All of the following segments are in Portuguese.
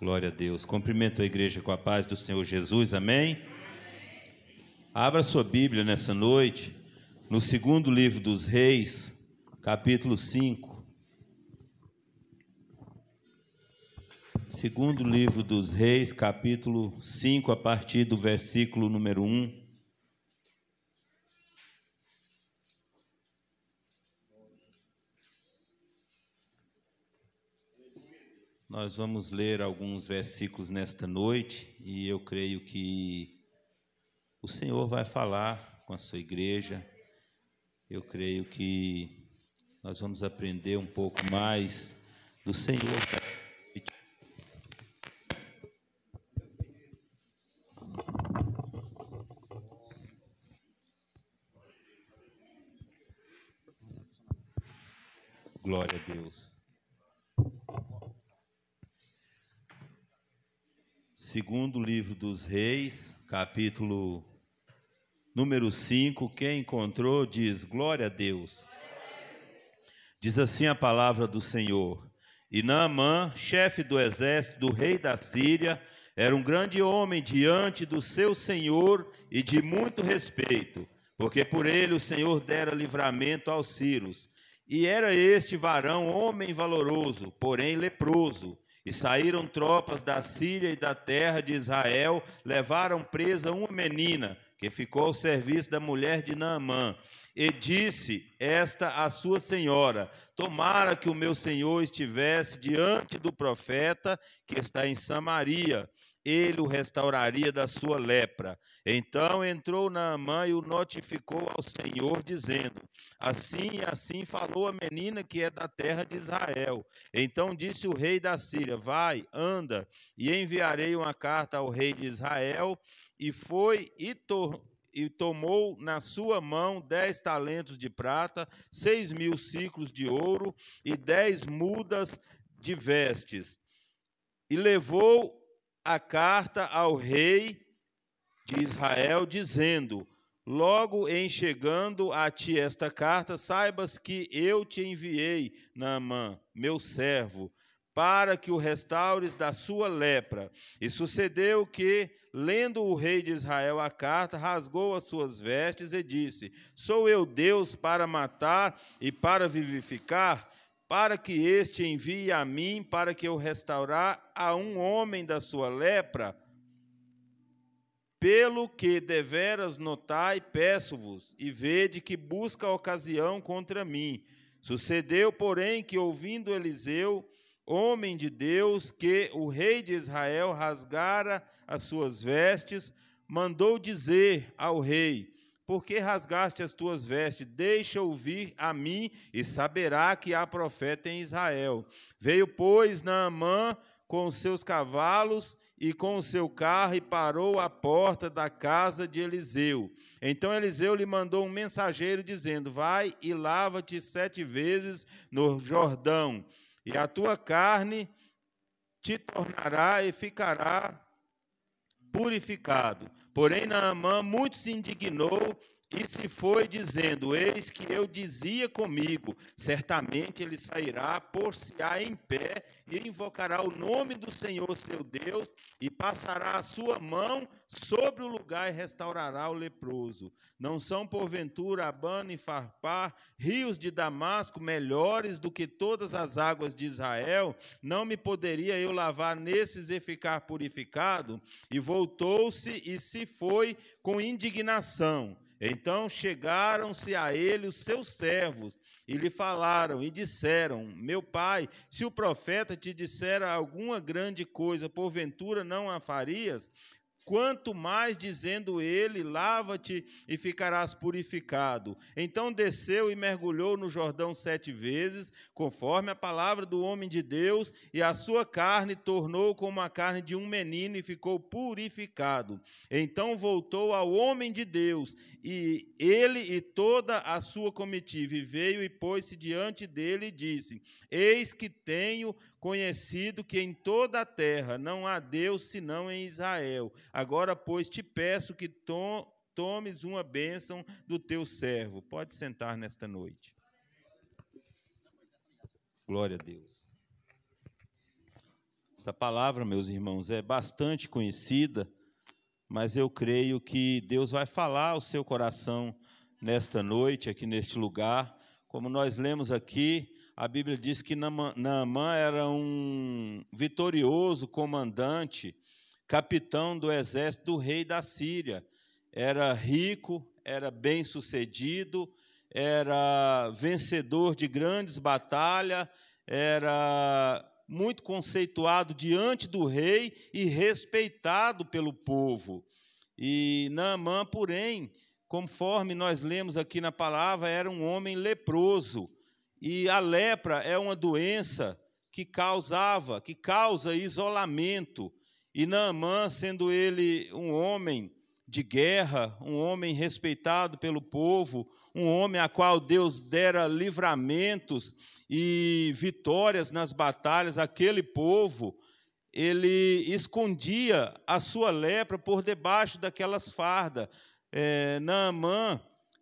Glória a Deus. Cumprimento a igreja com a paz do Senhor Jesus. Amém? Abra sua Bíblia nessa noite no segundo livro dos Reis, capítulo 5. Segundo livro dos Reis, capítulo 5, a partir do versículo número 1. Nós vamos ler alguns versículos nesta noite e eu creio que o Senhor vai falar com a sua igreja. Eu creio que nós vamos aprender um pouco mais do Senhor. Glória a Deus. Segundo livro dos Reis, capítulo número 5, quem encontrou diz: Glória a Deus. Diz assim a palavra do Senhor. E Naamã, chefe do exército do rei da Síria, era um grande homem diante do seu senhor e de muito respeito, porque por ele o Senhor dera livramento aos Círios. E era este varão homem valoroso, porém leproso. E saíram tropas da Síria e da terra de Israel, levaram presa uma menina, que ficou ao serviço da mulher de Naamã. E disse esta à sua senhora: Tomara que o meu senhor estivesse diante do profeta que está em Samaria, ele o restauraria da sua lepra. Então entrou Naamã e o notificou ao Senhor, dizendo: Assim e assim falou a menina que é da terra de Israel. Então disse o rei da Síria: Vai, anda, e enviarei uma carta ao rei de Israel. E foi e, e tomou na sua mão dez talentos de prata, seis mil ciclos de ouro e dez mudas de vestes. E levou a carta ao rei de Israel, dizendo: Logo em chegando a ti esta carta, saibas que eu te enviei, Naamã, meu servo, para que o restaures da sua lepra. E sucedeu que, lendo o rei de Israel a carta, rasgou as suas vestes e disse: Sou eu Deus para matar e para vivificar? para que este envie a mim, para que eu restaurar a um homem da sua lepra, pelo que deveras notai, peço-vos, e vede que busca ocasião contra mim. Sucedeu, porém, que ouvindo Eliseu, homem de Deus, que o rei de Israel rasgara as suas vestes, mandou dizer ao rei: por que rasgaste as tuas vestes? Deixa ouvir a mim, e saberá que há profeta em Israel. Veio, pois, Naamã com os seus cavalos e com o seu carro e parou à porta da casa de Eliseu. Então Eliseu lhe mandou um mensageiro dizendo: Vai e lava-te sete vezes no Jordão, e a tua carne te tornará e ficará purificado. Porém, Naamã muito se indignou e se foi dizendo: Eis que eu dizia comigo, certamente ele sairá, por-se-á em pé e invocará o nome do Senhor seu Deus, e passará a sua mão sobre o lugar e restaurará o leproso. Não são, porventura, Abana e Farpar, rios de Damasco, melhores do que todas as águas de Israel? Não me poderia eu lavar nesses e ficar purificado? E voltou-se e se foi com indignação. Então chegaram-se a ele os seus servos e lhe falaram e disseram: Meu pai, se o profeta te dissera alguma grande coisa, porventura não a farias? quanto mais dizendo ele: lava-te e ficarás purificado. Então desceu e mergulhou no Jordão sete vezes, conforme a palavra do homem de Deus, e a sua carne tornou como a carne de um menino e ficou purificado. Então voltou ao homem de Deus, e ele e toda a sua comitiva, e veio e pôs-se diante dele e disse: Eis que tenho conhecido que em toda a terra não há Deus senão em Israel. Agora, pois, te peço que tomes uma bênção do teu servo. Pode sentar nesta noite. Glória a Deus. Essa palavra, meus irmãos, é bastante conhecida, mas eu creio que Deus vai falar ao seu coração nesta noite, aqui neste lugar. Como nós lemos aqui, a Bíblia diz que Naamã era um vitorioso comandante capitão do exército do rei da Síria. Era rico, era bem-sucedido, era vencedor de grandes batalhas, era muito conceituado diante do rei e respeitado pelo povo. E Naamã, porém, conforme nós lemos aqui na palavra, era um homem leproso. E a lepra é uma doença que causava, que causa isolamento, e Naamã, sendo ele um homem de guerra, um homem respeitado pelo povo, um homem a qual Deus dera livramentos e vitórias nas batalhas, aquele povo, ele escondia a sua lepra por debaixo daquelas fardas. É, Naamã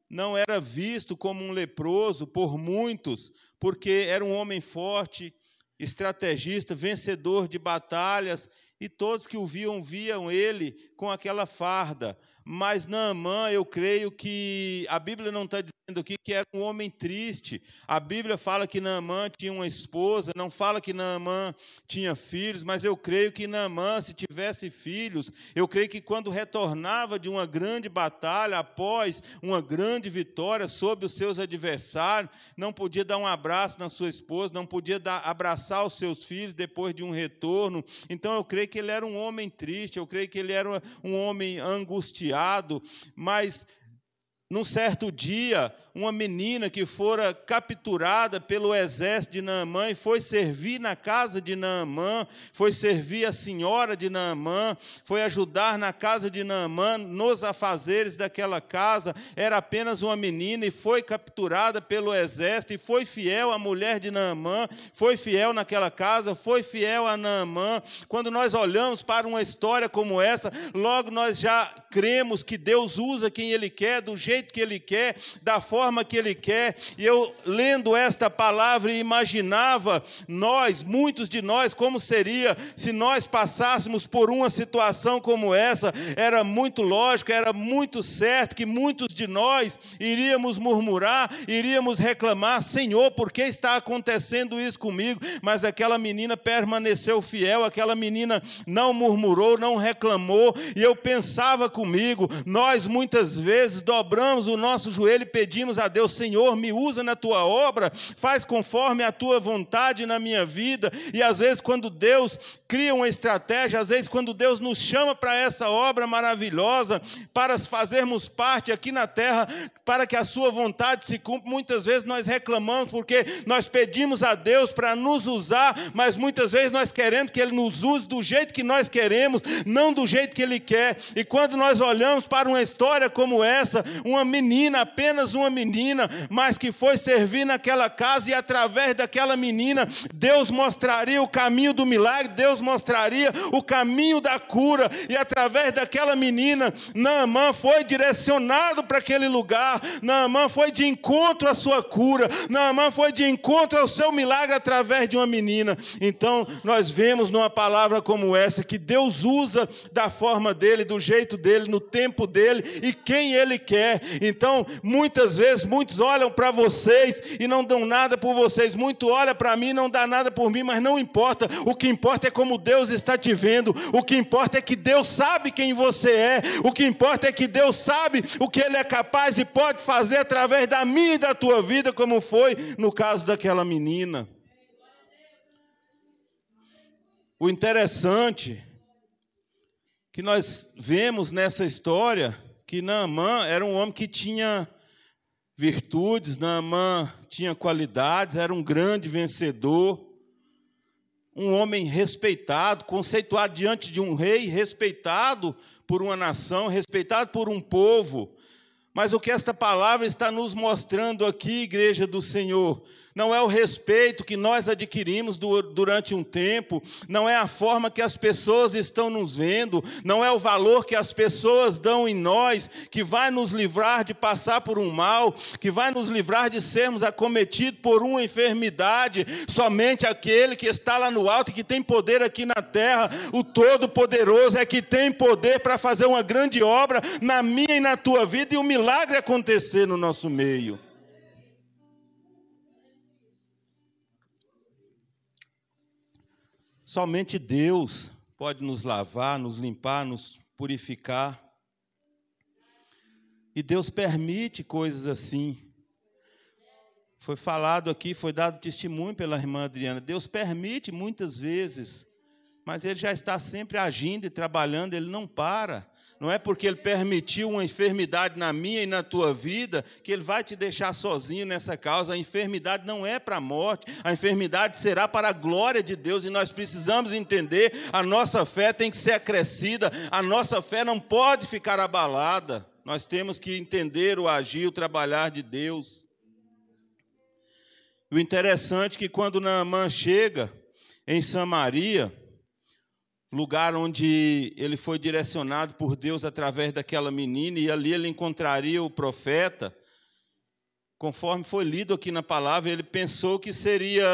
não era visto como um leproso por muitos, porque era um homem forte, estrategista, vencedor de batalhas e todos que o viam, viam ele com aquela farda. Mas Naamã, eu creio que a Bíblia não está dizendo dizendo aqui que era é um homem triste. A Bíblia fala que Naamã tinha uma esposa, não fala que Naamã tinha filhos, mas eu creio que Naamã, se tivesse filhos, eu creio que quando retornava de uma grande batalha, após uma grande vitória sobre os seus adversários, não podia dar um abraço na sua esposa, não podia dar, abraçar os seus filhos depois de um retorno. Então eu creio que ele era um homem triste, eu creio que ele era um homem angustiado, mas num certo dia, uma menina que fora capturada pelo exército de Naamã e foi servir na casa de Naamã, foi servir a senhora de Naamã, foi ajudar na casa de Naamã, nos afazeres daquela casa, era apenas uma menina e foi capturada pelo exército e foi fiel à mulher de Naamã, foi fiel naquela casa, foi fiel a Naamã. Quando nós olhamos para uma história como essa, logo nós já cremos que Deus usa quem Ele quer, do jeito jeito que Ele quer, da forma que Ele quer. E eu, lendo esta palavra, imaginava nós, muitos de nós, como seria se nós passássemos por uma situação como essa. Era muito lógico, era muito certo que muitos de nós iríamos murmurar, iríamos reclamar: Senhor, por que está acontecendo isso comigo? Mas aquela menina permaneceu fiel, aquela menina não murmurou, não reclamou. E eu pensava comigo, nós muitas vezes dobramos dobramos o nosso joelho e pedimos a Deus: Senhor, me usa na tua obra, faz conforme a tua vontade na minha vida. E às vezes, quando Deus cria uma estratégia, às vezes, quando Deus nos chama para essa obra maravilhosa, para fazermos parte aqui na terra, para que a sua vontade se cumpra, muitas vezes nós reclamamos porque nós pedimos a Deus para nos usar, mas muitas vezes nós queremos que Ele nos use do jeito que nós queremos, não do jeito que Ele quer. E quando nós olhamos para uma história como essa, uma uma menina, apenas uma menina, mas que foi servir naquela casa e através daquela menina, Deus mostraria o caminho do milagre, Deus mostraria o caminho da cura, e através daquela menina, Naamã foi direcionado para aquele lugar, Naamã foi de encontro à sua cura, Naamã foi de encontro ao seu milagre através de uma menina. Então, nós vemos numa palavra como essa que Deus usa da forma dele, do jeito dele, no tempo dele e quem ele quer. Então, muitas vezes, muitos olham para vocês e não dão nada por vocês. Muito olha para mim e não dá nada por mim, mas não importa. O que importa é como Deus está te vendo. O que importa é que Deus sabe quem você é. O que importa é que Deus sabe o que Ele é capaz e pode fazer através da minha e da tua vida, como foi no caso daquela menina. O interessante que nós vemos nessa história que Naamã era um homem que tinha virtudes, Naamã tinha qualidades, era um grande vencedor, um homem respeitado, conceituado diante de um rei, respeitado por uma nação, respeitado por um povo. Mas o que esta palavra está nos mostrando aqui, igreja do Senhor? não é o respeito que nós adquirimos durante um tempo, não é a forma que as pessoas estão nos vendo, não é o valor que as pessoas dão em nós, que vai nos livrar de passar por um mal, que vai nos livrar de sermos acometidos por uma enfermidade. Somente aquele que está lá no alto e que tem poder aqui na terra, o Todo-Poderoso, é que tem poder para fazer uma grande obra na minha e na tua vida e o um milagre acontecer no nosso meio. Somente Deus pode nos lavar, nos limpar, nos purificar. E Deus permite coisas assim. Foi falado aqui, foi dado testemunho pela irmã Adriana. Deus permite muitas vezes, mas Ele já está sempre agindo e trabalhando, Ele não para. Não é porque ele permitiu uma enfermidade na minha e na tua vida que ele vai te deixar sozinho nessa causa. A enfermidade não é para a morte, a enfermidade será para a glória de Deus e nós precisamos entender: a nossa fé tem que ser acrescida, a nossa fé não pode ficar abalada. Nós temos que entender o agir, o trabalhar de Deus. O interessante é que quando Naamã chega em Samaria, lugar onde ele foi direcionado por Deus através daquela menina, e ali ele encontraria o profeta. Conforme foi lido aqui na palavra, ele pensou que seria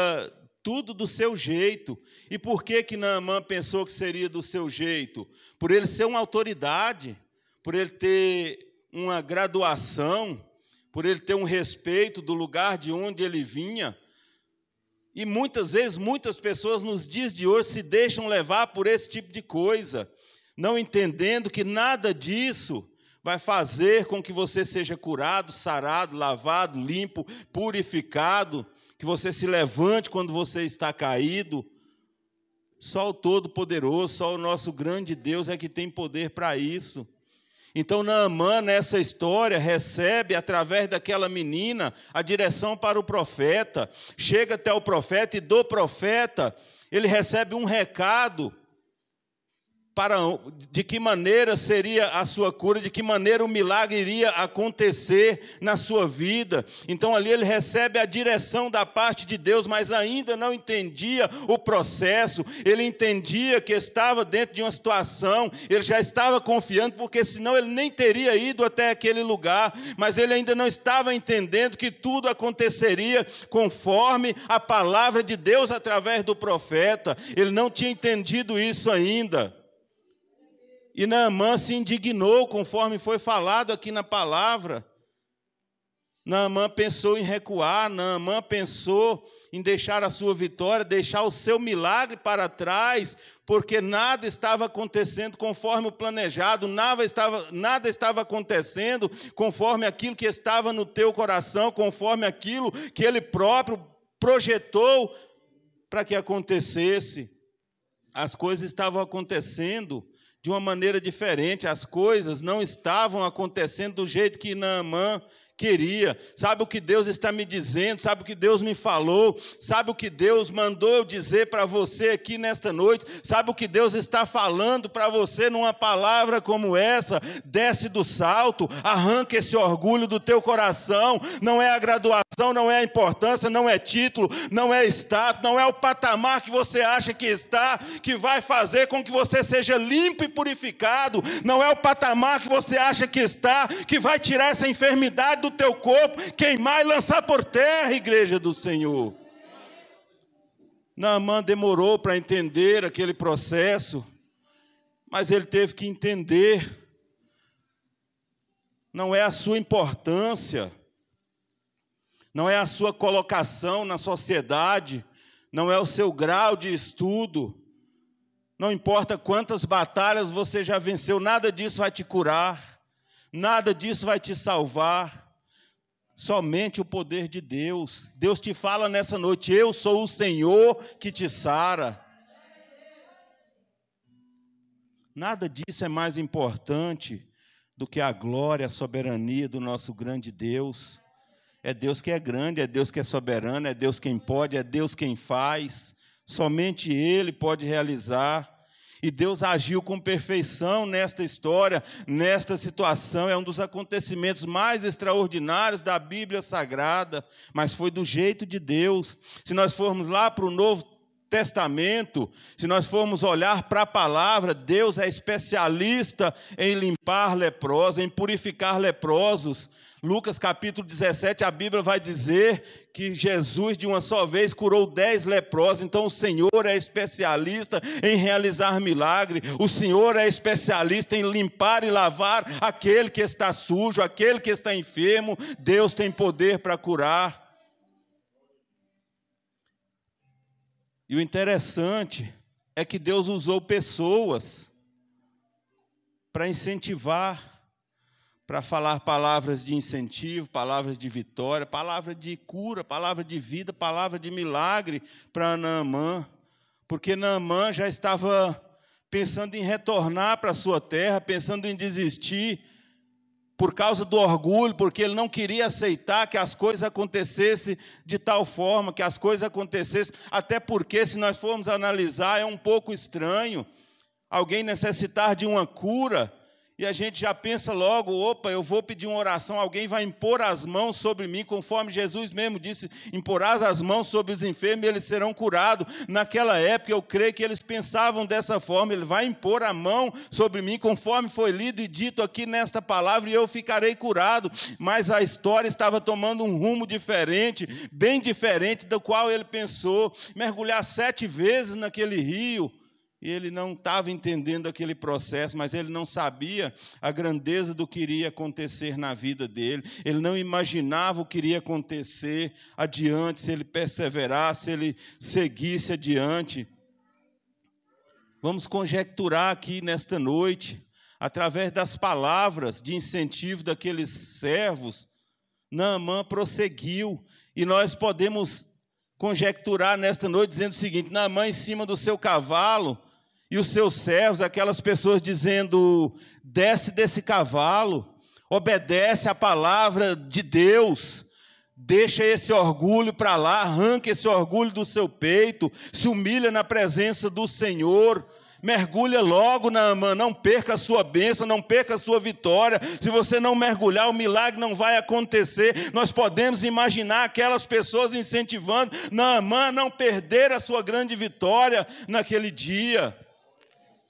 tudo do seu jeito. E por que que Naamã pensou que seria do seu jeito? Por ele ser uma autoridade, por ele ter uma graduação, por ele ter um respeito do lugar de onde ele vinha, e muitas vezes, muitas pessoas nos dias de hoje se deixam levar por esse tipo de coisa, não entendendo que nada disso vai fazer com que você seja curado, sarado, lavado, limpo, purificado, que você se levante quando você está caído. Só o Todo-Poderoso, só o nosso grande Deus é que tem poder para isso. Então, Naamã, nessa história, recebe, através daquela menina, a direção para o profeta, chega até o profeta e do profeta ele recebe um recado para de que maneira seria a sua cura, de que maneira o milagre iria acontecer na sua vida. Então ali ele recebe a direção da parte de Deus, mas ainda não entendia o processo. Ele entendia que estava dentro de uma situação, ele já estava confiando, porque senão ele nem teria ido até aquele lugar, mas ele ainda não estava entendendo que tudo aconteceria conforme a palavra de Deus através do profeta. Ele não tinha entendido isso ainda. E Naamã se indignou, conforme foi falado aqui na palavra. Naamã pensou em recuar, Naamã pensou em deixar a sua vitória, deixar o seu milagre para trás, porque nada estava acontecendo conforme o planejado, nada estava, nada estava acontecendo conforme aquilo que estava no teu coração, conforme aquilo que ele próprio projetou para que acontecesse. As coisas estavam acontecendo de uma maneira diferente. As coisas não estavam acontecendo do jeito que Naamã queria, sabe o que Deus está me dizendo, sabe o que Deus me falou, sabe o que Deus mandou eu dizer para você aqui nesta noite, sabe o que Deus está falando para você numa palavra como essa. Desce do salto, arranca esse orgulho do teu coração. Não é a graduação, não é a importância, não é título, não é status, não é o patamar que você acha que está que vai fazer com que você seja limpo e purificado. Não é o patamar que você acha que está que vai tirar essa enfermidade do teu corpo, queimar e lançar por terra, igreja do Senhor. Naamã demorou para entender aquele processo, mas ele teve que entender. Não é a sua importância, não é a sua colocação na sociedade, não é o seu grau de estudo, não importa quantas batalhas você já venceu, nada disso vai te curar, nada disso vai te salvar. Somente o poder de Deus. Deus te fala nessa noite: Eu sou o Senhor que te sara. Nada disso é mais importante do que a glória, a soberania do nosso grande Deus. É Deus que é grande, é Deus que é soberano, é Deus quem pode, é Deus quem faz. Somente Ele pode realizar. E Deus agiu com perfeição nesta história, nesta situação. É um dos acontecimentos mais extraordinários da Bíblia Sagrada, mas foi do jeito de Deus. Se nós formos lá para o Novo Testamento, se nós formos olhar para a palavra, Deus é especialista em limpar leprosos, em purificar leprosos. Lucas capítulo 17, a Bíblia vai dizer que Jesus de uma só vez curou dez leprosos. Então o Senhor é especialista em realizar milagre. O Senhor é especialista em limpar e lavar aquele que está sujo, aquele que está enfermo. Deus tem poder para curar. E o interessante é que Deus usou pessoas para incentivar, para falar palavras de incentivo, palavras de vitória, palavra de cura, palavra de vida, palavra de milagre para Naamã, porque Naamã já estava pensando em retornar para a sua terra, pensando em desistir, por causa do orgulho, porque ele não queria aceitar que as coisas acontecessem de tal forma, que as coisas acontecessem, até porque, se nós formos analisar, é um pouco estranho alguém necessitar de uma cura e a gente já pensa logo, opa, eu vou pedir uma oração, alguém vai impor as mãos sobre mim, conforme Jesus mesmo disse, imporás as mãos sobre os enfermos e eles serão curados. Naquela época, eu creio que eles pensavam dessa forma, ele vai impor a mão sobre mim, conforme foi lido e dito aqui nesta palavra, e eu ficarei curado. Mas a história estava tomando um rumo diferente, bem diferente do qual ele pensou. Mergulhar sete vezes naquele rio, e ele não estava entendendo aquele processo, mas ele não sabia a grandeza do que iria acontecer na vida dele. Ele não imaginava o que iria acontecer adiante, se ele perseverasse, se ele seguisse adiante. Vamos conjecturar aqui nesta noite, através das palavras de incentivo daqueles servos, Naamã prosseguiu, e nós podemos conjecturar nesta noite dizendo o seguinte: Naamã, em cima do seu cavalo, e os seus servos, aquelas pessoas dizendo: desce desse cavalo, obedece à palavra de Deus, deixa esse orgulho para lá, arranca esse orgulho do seu peito, se humilha na presença do Senhor. Mergulha logo na mão, não perca a sua bênção, não perca a sua vitória. Se você não mergulhar, o milagre não vai acontecer. Nós podemos imaginar aquelas pessoas incentivando na a não perder a sua grande vitória naquele dia.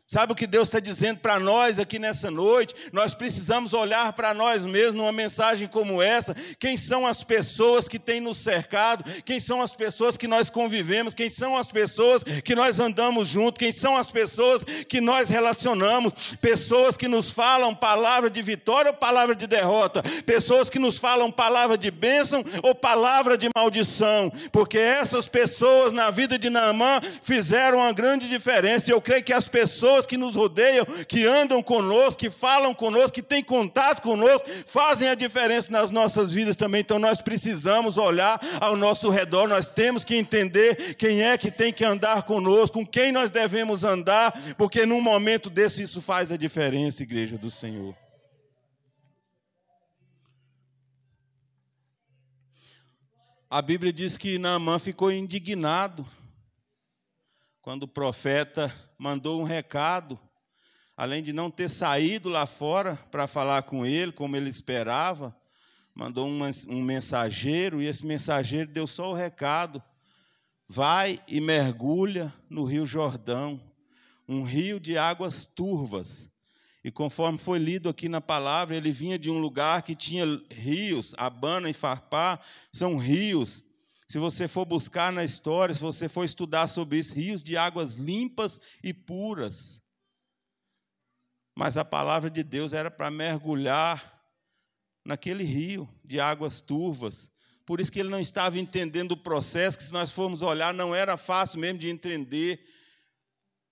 Sabe o que Deus está dizendo para nós aqui nessa noite? Nós precisamos olhar para nós mesmos uma mensagem como essa. Quem são as pessoas que têm nos cercado? Quem são as pessoas que nós convivemos? Quem são as pessoas que nós andamos junto? Quem são as pessoas que nós relacionamos? Pessoas que nos falam palavra de vitória ou palavra de derrota? Pessoas que nos falam palavra de bênção ou palavra de maldição? Porque essas pessoas na vida de Naamã fizeram uma grande diferença. Eu creio que as pessoas pessoas que nos rodeiam, que andam conosco, que falam conosco, que têm contato conosco, fazem a diferença nas nossas vidas também. Então nós precisamos olhar ao nosso redor, nós temos que entender quem é que tem que andar conosco, com quem nós devemos andar, porque num momento desse isso faz a diferença, igreja do Senhor. A Bíblia diz que Naamã ficou indignado quando o profeta mandou um recado, além de não ter saído lá fora para falar com ele, como ele esperava, mandou um mensageiro, e esse mensageiro deu só o recado: vai e mergulha no Rio Jordão, um rio de águas turvas. E conforme foi lido aqui na palavra, ele vinha de um lugar que tinha rios, Abana e Farpá são rios se você for buscar na história, se você for estudar sobre isso, rios de águas limpas e puras. Mas a palavra de Deus era para mergulhar naquele rio de águas turvas. Por isso que ele não estava entendendo o processo, que se nós formos olhar, não era fácil mesmo de entender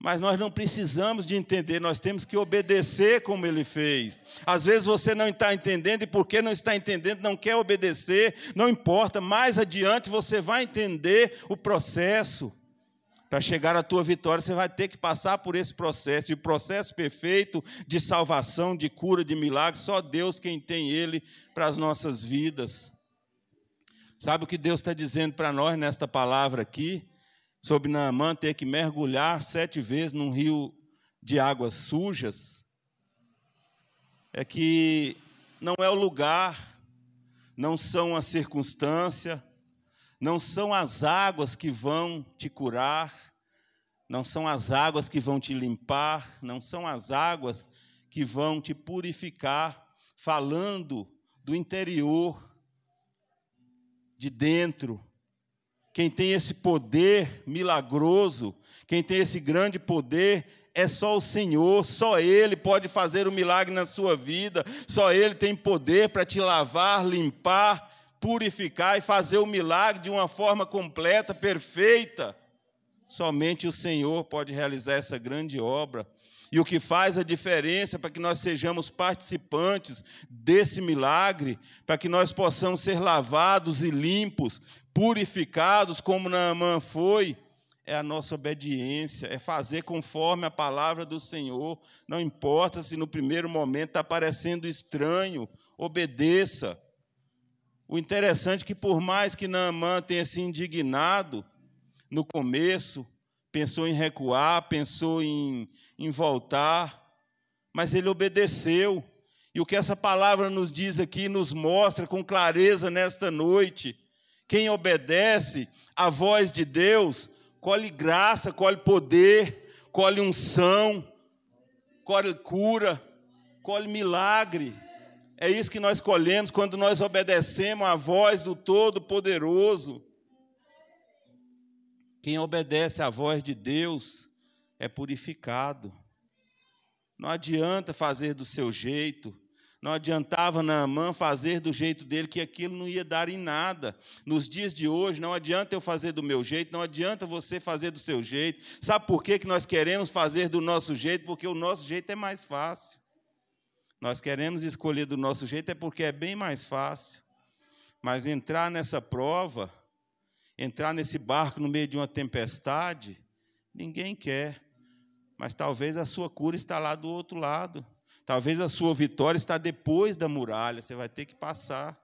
mas nós não precisamos de entender, nós temos que obedecer como ele fez. Às vezes você não está entendendo, e porque não está entendendo, não quer obedecer, não importa, mais adiante você vai entender o processo. Para chegar à tua vitória, você vai ter que passar por esse processo. E o processo perfeito de salvação, de cura, de milagre, só Deus quem tem ele para as nossas vidas. Sabe o que Deus está dizendo para nós nesta palavra aqui? sobre Naamã ter que mergulhar sete vezes num rio de águas sujas, é que não é o lugar, não são a circunstância, não são as águas que vão te curar, não são as águas que vão te limpar, não são as águas que vão te purificar, falando do interior, de dentro, quem tem esse poder milagroso, quem tem esse grande poder, é só o Senhor, só Ele pode fazer o um milagre na sua vida, só Ele tem poder para te lavar, limpar, purificar e fazer o milagre de uma forma completa, perfeita. Somente o Senhor pode realizar essa grande obra. E o que faz a diferença para que nós sejamos participantes desse milagre, para que nós possamos ser lavados e limpos, purificados, como Naamã foi, é a nossa obediência, é fazer conforme a palavra do Senhor. Não importa se no primeiro momento está parecendo estranho, obedeça. O interessante é que, por mais que Naamã tenha se indignado no começo, pensou em recuar, pensou em, em voltar, mas ele obedeceu. E o que essa palavra nos diz aqui, nos mostra com clareza nesta noite, quem obedece à voz de Deus, colhe graça, colhe poder, colhe unção, colhe cura, colhe milagre. É isso que nós colhemos quando nós obedecemos à voz do Todo-Poderoso. Quem obedece à voz de Deus é purificado. Não adianta fazer do seu jeito, não adiantava Naamã fazer do jeito dele, que aquilo não ia dar em nada. Nos dias de hoje, não adianta eu fazer do meu jeito, não adianta você fazer do seu jeito. Sabe por que, que nós queremos fazer do nosso jeito? Porque o nosso jeito é mais fácil. Nós queremos escolher do nosso jeito é porque é bem mais fácil. Mas entrar nessa prova, entrar nesse barco no meio de uma tempestade, ninguém quer. Mas talvez a sua cura está lá do outro lado. Talvez a sua vitória está depois da muralha, você vai ter que passar.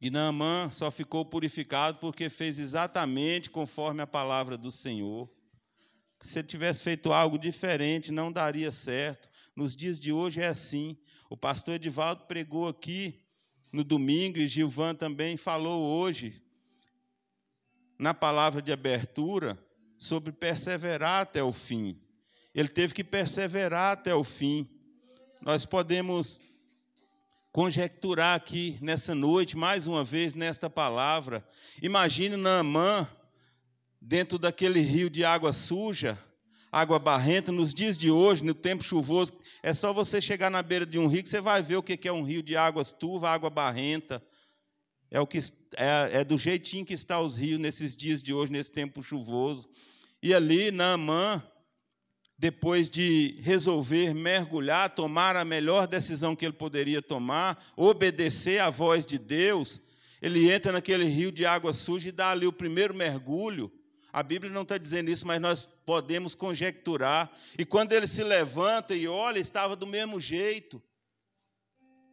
E Naamã só ficou purificado porque fez exatamente conforme a palavra do Senhor. Se ele tivesse feito algo diferente, não daria certo. Nos dias de hoje é assim. O pastor Edivaldo pregou aqui no domingo e Gilvan também falou hoje na palavra de abertura sobre perseverar até o fim. Ele teve que perseverar até o fim. Nós podemos conjecturar aqui nessa noite, mais uma vez, nesta palavra. Imagine Naamã dentro daquele rio de água suja, água barrenta. Nos dias de hoje, no tempo chuvoso, é só você chegar na beira de um rio que você vai ver o que é um rio de águas turva, água barrenta. É, o que, é, é do jeitinho que está os rios nesses dias de hoje, nesse tempo chuvoso. E ali, Naamã depois de resolver mergulhar, tomar a melhor decisão que ele poderia tomar, obedecer à voz de Deus, ele entra naquele rio de água suja e dá ali o primeiro mergulho. A Bíblia não está dizendo isso, mas nós podemos conjecturar. E quando ele se levanta e olha, estava do mesmo jeito.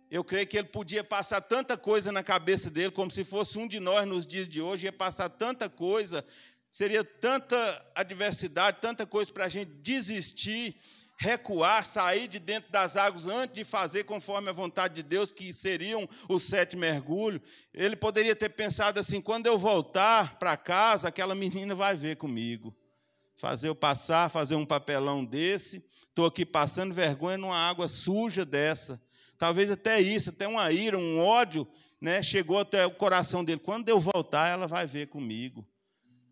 Eu creio que ele podia passar tanta coisa na cabeça dele, como se fosse um de nós nos dias de hoje, ia passar tanta coisa Seria tanta adversidade, tanta coisa para a gente desistir, recuar, sair de dentro das águas antes de fazer conforme a vontade de Deus, que seriam os sete mergulhos. Ele poderia ter pensado assim: quando eu voltar para casa, aquela menina vai ver comigo. Fazer eu passar, fazer um papelão desse. Estou aqui passando vergonha numa água suja dessa. Talvez até isso, até uma ira, um ódio, né, chegou até o coração dele. Quando eu voltar, ela vai ver comigo.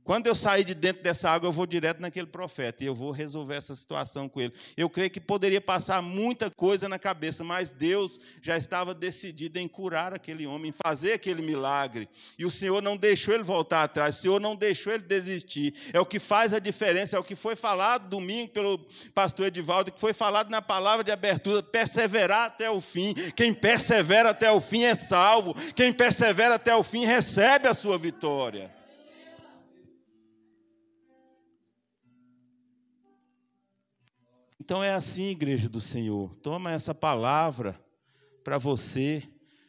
Quando eu sair de dentro dessa água, eu vou direto naquele profeta e eu vou resolver essa situação com ele. Eu creio que poderia passar muita coisa na cabeça, mas Deus já estava decidido em curar aquele homem, em fazer aquele milagre. E o Senhor não deixou ele voltar atrás, o Senhor não deixou ele desistir. É o que faz a diferença, é o que foi falado domingo pelo pastor Edivaldo, que foi falado na palavra de abertura: perseverar até o fim. Quem persevera até o fim é salvo, quem persevera até o fim recebe a sua vitória. Então é assim, igreja do Senhor. Toma essa palavra para você,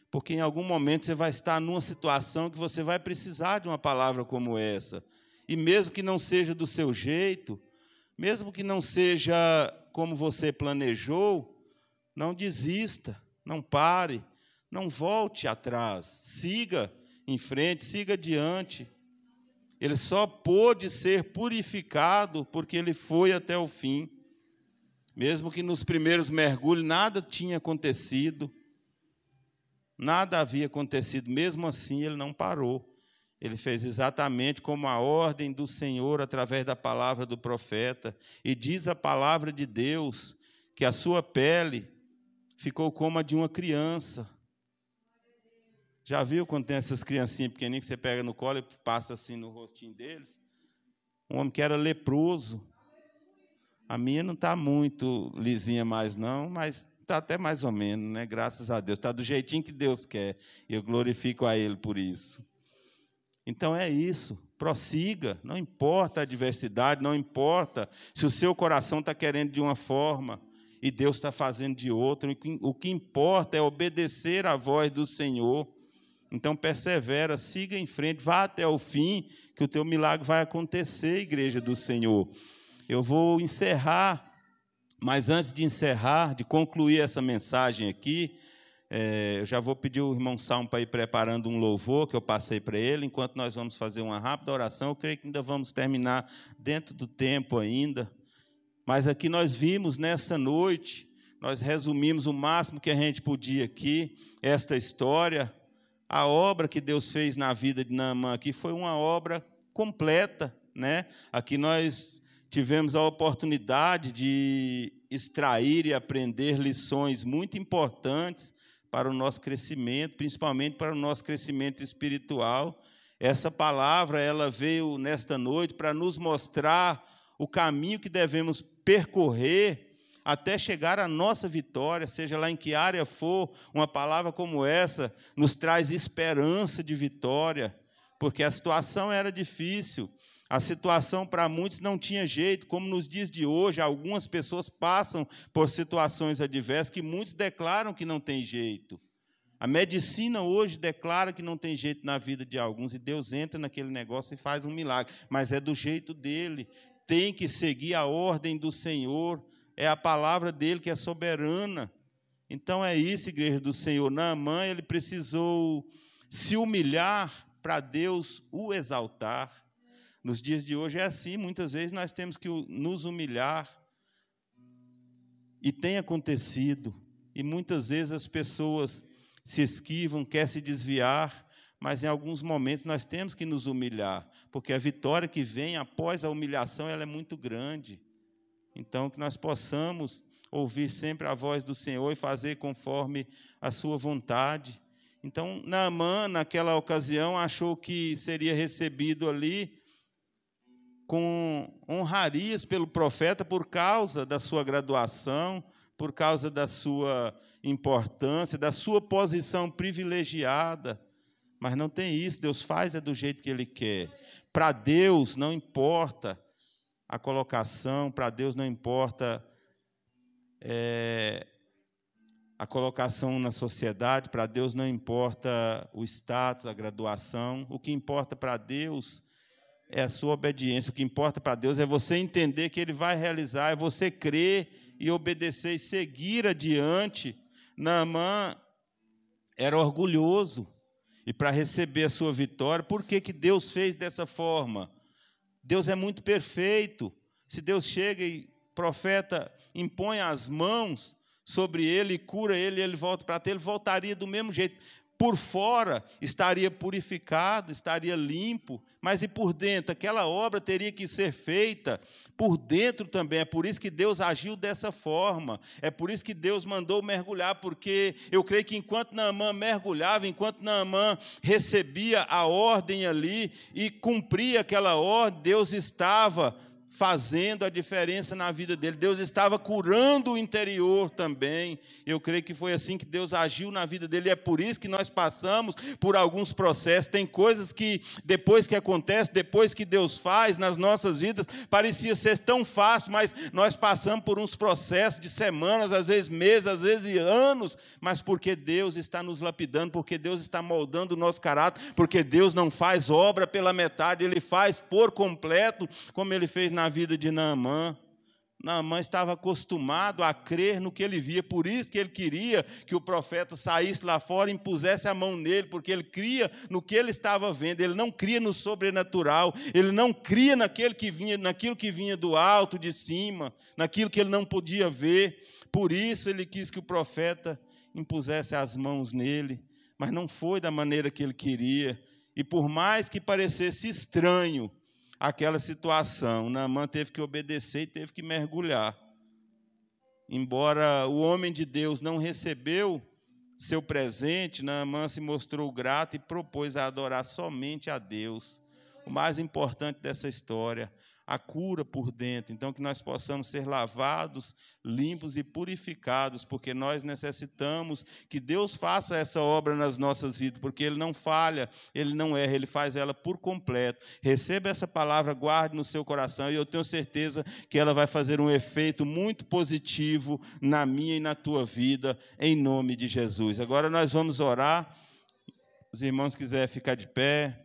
porque em algum momento você vai estar numa situação que você vai precisar de uma palavra como essa. E mesmo que não seja do seu jeito, mesmo que não seja como você planejou, não desista, não pare, não volte atrás, siga em frente, siga adiante. Ele só pôde ser purificado porque ele foi até o fim. Mesmo que nos primeiros mergulhos nada tinha acontecido, nada havia acontecido, mesmo assim ele não parou. Ele fez exatamente como a ordem do Senhor através da palavra do profeta. E diz a palavra de Deus que a sua pele ficou como a de uma criança. Já viu quando tem essas criancinhas pequenininhas que você pega no colo e passa assim no rostinho deles? Um homem que era leproso. A minha não está muito lisinha mais, não, mas está até mais ou menos, né? Graças a Deus. Está do jeitinho que Deus quer. E eu glorifico a Ele por isso. Então é isso. Prossiga. Não importa a adversidade, não importa se o seu coração está querendo de uma forma e Deus está fazendo de outra. O que importa é obedecer à voz do Senhor. Então persevera, siga em frente, vá até o fim, que o teu milagre vai acontecer, igreja do Senhor. Eu vou encerrar, mas antes de encerrar, de concluir essa mensagem aqui, é, eu já vou pedir o irmão Salmo para ir preparando um louvor que eu passei para ele, enquanto nós vamos fazer uma rápida oração. Eu creio que ainda vamos terminar dentro do tempo ainda. Mas aqui nós vimos nessa noite, nós resumimos o máximo que a gente podia aqui, esta história. A obra que Deus fez na vida de Naamã aqui foi uma obra completa, né? Aqui nós tivemos a oportunidade de extrair e aprender lições muito importantes para o nosso crescimento, principalmente para o nosso crescimento espiritual. Essa palavra, ela veio nesta noite para nos mostrar o caminho que devemos percorrer até chegar à nossa vitória, seja lá em que área for, uma palavra como essa nos traz esperança de vitória, porque a situação era difícil, a situação para muitos não tinha jeito, como nos dias de hoje, algumas pessoas passam por situações adversas que muitos declaram que não tem jeito. A medicina hoje declara que não tem jeito na vida de alguns e Deus entra naquele negócio e faz um milagre, mas é do jeito dele. Tem que seguir a ordem do Senhor, é a palavra dele que é soberana. Então é isso, igreja do Senhor. na mãe, ele precisou se humilhar para Deus o exaltar. Nos dias de hoje é assim, muitas vezes nós temos que nos humilhar. E tem acontecido, e muitas vezes as pessoas se esquivam, quer se desviar, mas em alguns momentos nós temos que nos humilhar, porque a vitória que vem após a humilhação, ela é muito grande. Então que nós possamos ouvir sempre a voz do Senhor e fazer conforme a sua vontade. Então, Naamã, naquela ocasião, achou que seria recebido ali com honrarias pelo profeta por causa da sua graduação, por causa da sua importância, da sua posição privilegiada. Mas não tem isso, Deus faz é do jeito que Ele quer. Para Deus não importa a colocação, para Deus não importa é, a colocação na sociedade, para Deus não importa o status, a graduação. O que importa para Deus é a sua obediência. O que importa para Deus é você entender que Ele vai realizar, é você crer e obedecer e seguir adiante. Naamã era orgulhoso e para receber a sua vitória, por que, que Deus fez dessa forma? Deus é muito perfeito. Se Deus chega e profeta impõe as mãos sobre ele cura ele, ele volta para ter, ele voltaria do mesmo jeito por fora estaria purificado, estaria limpo, mas e por dentro? Aquela obra teria que ser feita por dentro também. É por isso que Deus agiu dessa forma. É por isso que Deus mandou mergulhar, porque eu creio que enquanto Naamã mergulhava, enquanto Naamã recebia a ordem ali e cumpria aquela ordem, Deus estava fazendo a diferença na vida dele. Deus estava curando o interior também. Eu creio que foi assim que Deus agiu na vida dele. E é por isso que nós passamos por alguns processos. Tem coisas que depois que acontece, depois que Deus faz nas nossas vidas, parecia ser tão fácil, mas nós passamos por uns processos de semanas, às vezes meses, às vezes anos, mas porque Deus está nos lapidando, porque Deus está moldando o nosso caráter, porque Deus não faz obra pela metade, ele faz por completo, como ele fez na na vida de Naamã. Naamã estava acostumado a crer no que ele via, por isso que ele queria que o profeta saísse lá fora e impusesse a mão nele, porque ele cria no que ele estava vendo, ele não cria no sobrenatural, ele não cria naquele que vinha, naquilo que vinha do alto, de cima, naquilo que ele não podia ver. Por isso ele quis que o profeta impusesse as mãos nele, mas não foi da maneira que ele queria. E por mais que parecesse estranho, aquela situação. Namã teve que obedecer e teve que mergulhar. Embora o homem de Deus não recebeu seu presente, Namã se mostrou grato e propôs a adorar somente a Deus. O mais importante dessa história, a cura por dentro. Então, que nós possamos ser lavados, limpos e purificados, porque nós necessitamos que Deus faça essa obra nas nossas vidas, porque Ele não falha, Ele não erra, Ele faz ela por completo. Receba essa palavra, guarde no seu coração, e eu tenho certeza que ela vai fazer um efeito muito positivo na minha e na tua vida, em nome de Jesus. Agora nós vamos orar. Os irmãos quiserem ficar de pé.